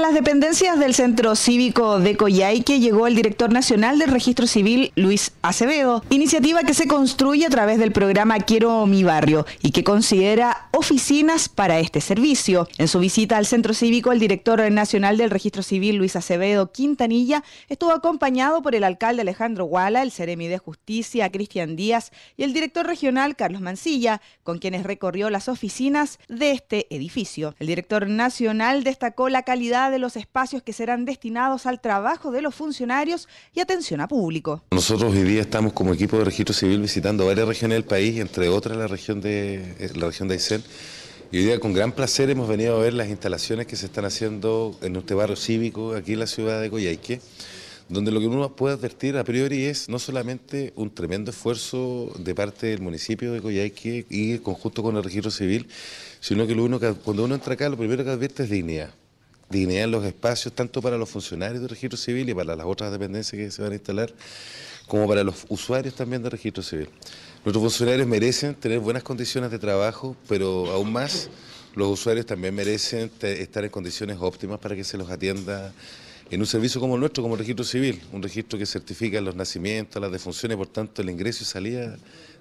las dependencias del Centro Cívico de Coyhaique llegó el director nacional del Registro Civil, Luis Acevedo, iniciativa que se construye a través del programa Quiero mi barrio y que considera oficinas para este servicio. En su visita al Centro Cívico, el director nacional del Registro Civil, Luis Acevedo Quintanilla, estuvo acompañado por el alcalde Alejandro Guala, el seremi de Justicia, Cristian Díaz, y el director regional, Carlos Mancilla, con quienes recorrió las oficinas de este edificio. El director nacional destacó la calidad de los espacios que serán destinados al trabajo de los funcionarios y atención a público. Nosotros hoy día estamos como equipo de registro civil visitando varias regiones del país, entre otras la región de, eh, la región de Aysén. Y hoy día con gran placer hemos venido a ver las instalaciones que se están haciendo en este barrio cívico, aquí en la ciudad de Coyhaique, donde lo que uno puede advertir a priori es no solamente un tremendo esfuerzo de parte del municipio de Coyhaique y en conjunto con el registro civil, sino que, que cuando uno entra acá lo primero que advierte es dignidad dignidad los espacios, tanto para los funcionarios del registro civil y para las otras dependencias que se van a instalar, como para los usuarios también del registro civil. Nuestros funcionarios merecen tener buenas condiciones de trabajo, pero aún más los usuarios también merecen estar en condiciones óptimas para que se los atienda en un servicio como el nuestro, como el registro civil, un registro que certifica los nacimientos, las defunciones, por tanto el ingreso y salida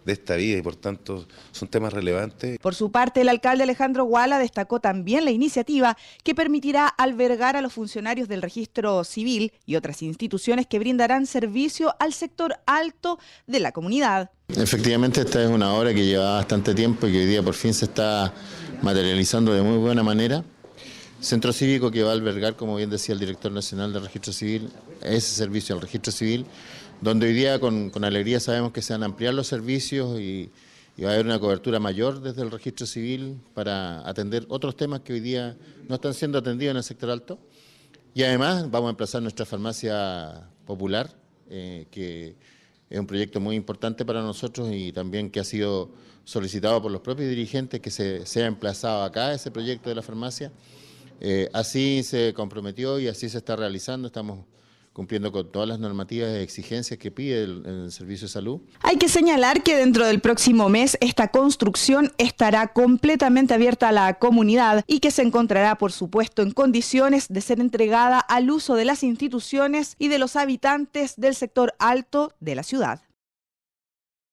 de esta vida y por tanto son temas relevantes. Por su parte, el alcalde Alejandro Guala destacó también la iniciativa que permitirá albergar a los funcionarios del registro civil y otras instituciones que brindarán servicio al sector alto de la comunidad. Efectivamente, esta es una obra que lleva bastante tiempo y que hoy día por fin se está materializando de muy buena manera. Centro Cívico que va a albergar, como bien decía el director nacional del Registro Civil, ese servicio al Registro Civil, donde hoy día con, alegría sabemos que se van a ampliar los servicios y, va a haber una cobertura mayor desde el Registro Civil para atender otros temas que hoy día no están siendo atendidos en el sector alto. Y además vamos a emplazar nuestra farmacia popular, eh, que es un proyecto muy importante para nosotros y también que ha sido solicitado por los propios dirigentes que se, sea emplazado acá ese proyecto de la farmacia. Eh, así se comprometió y así se está realizando. Estamos cumpliendo con todas las normativas y exigencias que pide el, Servicio de Salud. Hay que señalar que dentro del próximo mes esta construcción estará completamente abierta a la comunidad y que se encontrará, por supuesto, en condiciones de ser entregada al uso de las instituciones y de los habitantes del sector alto de la ciudad.